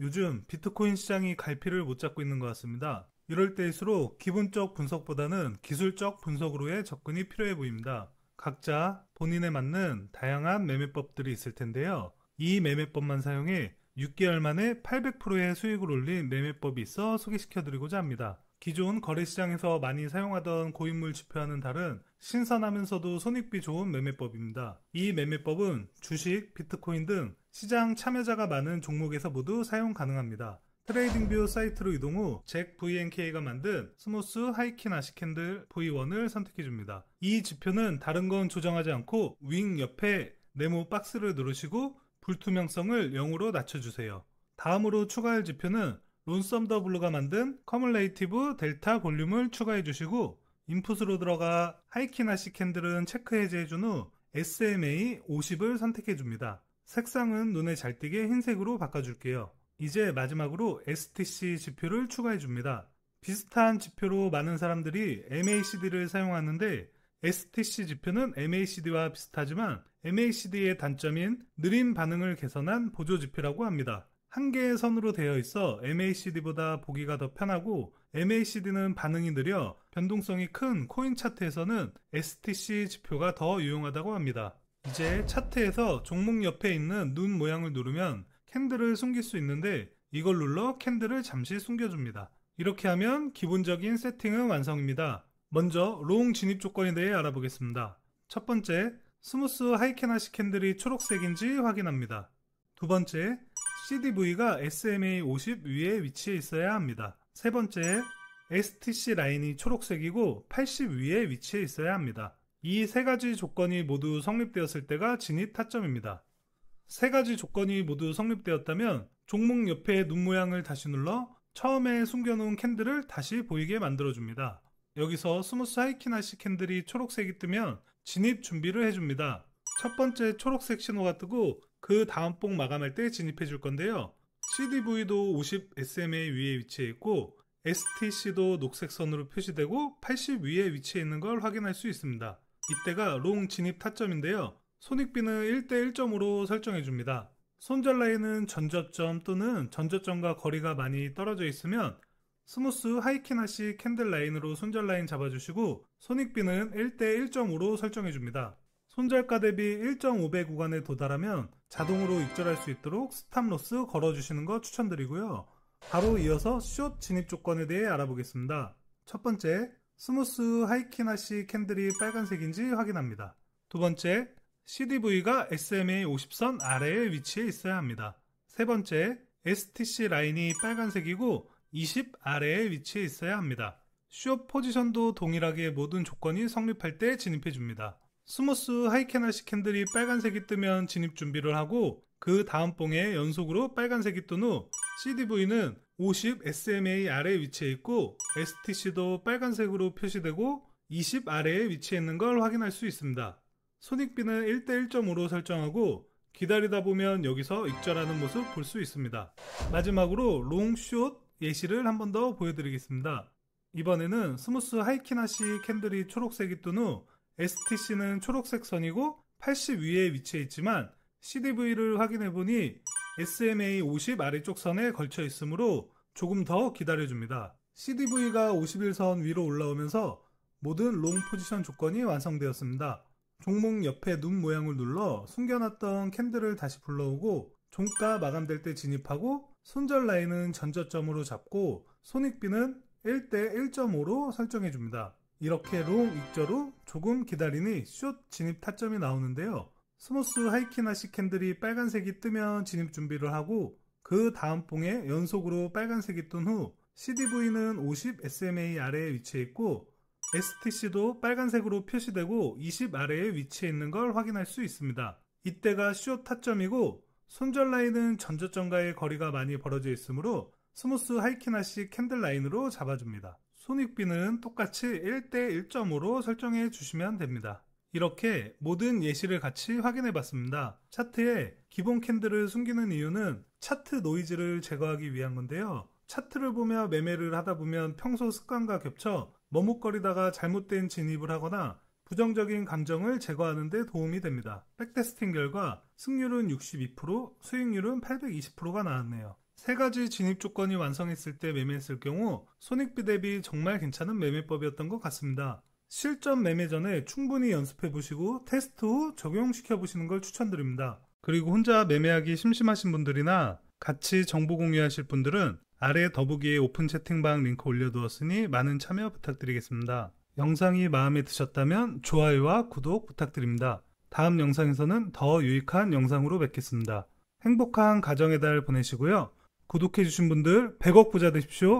요즘 비트코인 시장이 갈피를 못 잡고 있는 것 같습니다. 이럴 때일수록 기본적 분석보다는 기술적 분석으로의 접근이 필요해 보입니다. 각자 본인에 맞는 다양한 매매법들이 있을 텐데요. 이 매매법만 사용해 6개월 만에 800%의 수익을 올린 매매법이 있어 소개시켜 드리고자 합니다. 기존 거래시장에서 많이 사용하던 고인물 지표와는 다른 신선하면서도 손익비 좋은 매매법입니다. 이 매매법은 주식, 비트코인 등 시장 참여자가 많은 종목에서 모두 사용 가능합니다. 트레이딩뷰 사이트로 이동 후 잭 VNK가 만든 스모스 하이킨 아시캔들 V1을 선택해줍니다. 이 지표는 다른 건 조정하지 않고 윙 옆에 네모 박스를 누르시고 불투명성을 0으로 낮춰주세요. 다음으로 추가할 지표는 론썸 더 블루가 만든 커뮬레이티브 델타 볼륨을 추가해 주시고 인풋으로 들어가 하이키나 시캔들은 체크 해제해준 후 SMA 50을 선택해 줍니다. 색상은 눈에 잘 띄게 흰색으로 바꿔줄게요. 이제 마지막으로 STC 지표를 추가해 줍니다. 비슷한 지표로 많은 사람들이 MACD를 사용하는데 STC 지표는 MACD와 비슷하지만 MACD의 단점인 느린 반응을 개선한 보조 지표라고 합니다. 한 개의 선으로 되어 있어 MACD보다 보기가 더 편하고 MACD는 반응이 느려 변동성이 큰 코인 차트에서는 STC 지표가 더 유용하다고 합니다. 이제 차트에서 종목 옆에 있는 눈 모양을 누르면 캔들을 숨길 수 있는데 이걸 눌러 캔들을 잠시 숨겨줍니다. 이렇게 하면 기본적인 세팅은 완성입니다. 먼저 롱 진입 조건에 대해 알아보겠습니다. 첫 번째, 스무스 하이캐나시 캔들이 초록색인지 확인합니다. 두 번째, CDV가 SMA50 위에 위치해 있어야 합니다. 세 번째, STC 라인이 초록색이고 80 위에 위치해 있어야 합니다. 이 세 가지 조건이 모두 성립되었을 때가 진입 타점입니다. 세 가지 조건이 모두 성립되었다면 종목 옆에 눈 모양을 다시 눌러 처음에 숨겨놓은 캔들을 다시 보이게 만들어줍니다. 여기서 스무스 하이키나시 캔들이 초록색이 뜨면 진입 준비를 해줍니다. 첫 번째 초록색 신호가 뜨고 그 다음 뽕 마감할 때 진입해 줄 건데요. CDV도 50SMA 위에 위치해 있고 STC도 녹색 선으로 표시되고 80 위에 위치해 있는 걸 확인할 수 있습니다. 이때가 롱 진입 타점인데요. 손익비는 1대 1점으로 설정해 줍니다. 손절 라인은 전접점 또는 전접점과 거리가 많이 떨어져 있으면 스무스 하이키나시 캔들 라인으로 손절 라인 잡아주시고 손익비는 1대 1점으로 설정해 줍니다. 손절가 대비 1.5배 구간에 도달하면 자동으로 익절할 수 있도록 스탑로스 걸어주시는 거 추천드리고요. 바로 이어서 숏 진입 조건에 대해 알아보겠습니다. 첫 번째, 스무스 하이키나시 캔들이 빨간색인지 확인합니다. 두 번째, CDV가 SMA 50선 아래에 위치해 있어야 합니다. 세 번째, STC 라인이 빨간색이고 20 아래에 위치해 있어야 합니다. 숏 포지션도 동일하게 모든 조건이 성립할 때 진입해 줍니다. 스무스 하이케나 시캔들이 빨간색이 뜨면 진입 준비를 하고 그 다음 봉에 연속으로 빨간색이 뜬 후 CDV는 50 SMA 아래 위치해 있고 STC도 빨간색으로 표시되고 20 아래에 위치해 있는 걸 확인할 수 있습니다. 손익비는 1대 1.5로 설정하고 기다리다 보면 여기서 익절하는 모습 볼 수 있습니다. 마지막으로 롱 숏 예시를 한 번 더 보여드리겠습니다. 이번에는 스무스 하이키나시 캔들이 초록색이 뜬후 STC는 초록색 선이고 80 위에 위치해 있지만 CDV를 확인해 보니 SMA 50 아래쪽 선에 걸쳐 있으므로 조금 더 기다려줍니다. CDV가 51선 위로 올라오면서 모든 롱 포지션 조건이 완성되었습니다. 종목 옆에 눈 모양을 눌러 숨겨놨던 캔들을 다시 불러오고 종가 마감될 때 진입하고 손절 라인은 전저점으로 잡고 손익비는 1대 1.5로 설정해줍니다. 이렇게 롱 익저로 조금 기다리니 숏 진입 타점이 나오는데요. 스모스 하이키나 시캔들이 빨간색이 뜨면 진입 준비를 하고 그 다음 봉에 연속으로 빨간색이 뜬 후 CDV는 50 SMA 아래에 위치해 있고 STC도 빨간색으로 표시되고 20 아래에 위치해 있는 걸 확인할 수 있습니다. 이때가 숏 타점이고 손절 라인은 전저점과의 거리가 많이 벌어져 있으므로 스모스 하이키나시 캔들 라인으로 잡아줍니다. 손익비는 똑같이 1대 1 5로 설정해 주시면 됩니다. 이렇게 모든 예시를 같이 확인해 봤습니다. 차트에 기본 캔들을 숨기는 이유는 차트 노이즈를 제거하기 위한 건데요. 차트를 보며 매매를 하다 보면 평소 습관과 겹쳐 머뭇거리다가 잘못된 진입을 하거나 부정적인 감정을 제거하는 데 도움이 됩니다. 백테스팅 결과 승률은 62%, 수익률은 820%가 나왔네요. 세 가지 진입 조건이 완성했을 때 매매했을 경우 손익비 대비 정말 괜찮은 매매법이었던 것 같습니다. 실전 매매 전에 충분히 연습해 보시고 테스트 후 적용시켜 보시는 걸 추천드립니다. 그리고 혼자 매매하기 심심하신 분들이나 같이 정보 공유하실 분들은 아래 더보기에 오픈 채팅방 링크 올려두었으니 많은 참여 부탁드리겠습니다. 영상이 마음에 드셨다면 좋아요와 구독 부탁드립니다. 다음 영상에서는 더 유익한 영상으로 뵙겠습니다. 행복한 가정의 달 보내시고요. 구독해주신 분들 100억 부자 되십시오.